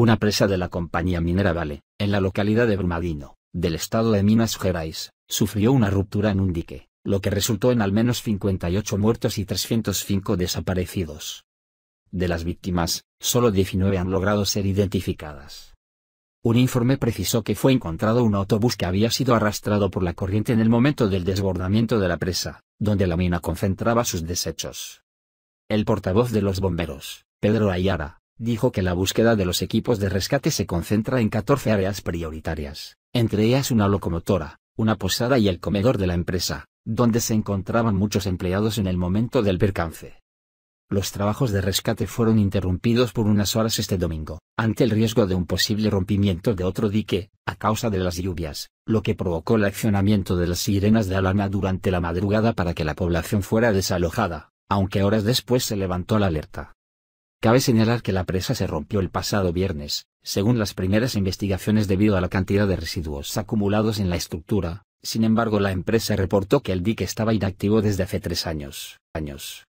una presa de la compañía minera Vale, en la localidad de Brumadino, del estado de Minas Gerais, sufrió una ruptura en un dique, lo que resultó en al menos 58 muertos y 305 desaparecidos. De las víctimas, solo 19 han logrado ser identificadas. Un informe precisó que fue encontrado un autobús que había sido arrastrado por la corriente en el momento del desbordamiento de la presa, donde la mina concentraba sus desechos. El portavoz de los bomberos, Pedro Ayara, dijo que la búsqueda de los equipos de rescate se concentra en 14 áreas prioritarias, entre ellas una locomotora, una posada y el comedor de la empresa, donde se encontraban muchos empleados en el momento del percance. Los trabajos de rescate fueron interrumpidos por unas horas este domingo, ante el riesgo de un posible rompimiento de otro dique, a causa de las lluvias, lo que provocó el accionamiento de las sirenas de alarma durante la madrugada para que la población fuera desalojada, aunque horas después se levantó la alerta. Cabe señalar que la presa se rompió el pasado viernes, según las primeras investigaciones debido a la cantidad de residuos acumulados en la estructura, sin embargo la empresa reportó que el dique estaba inactivo desde hace tres años. años.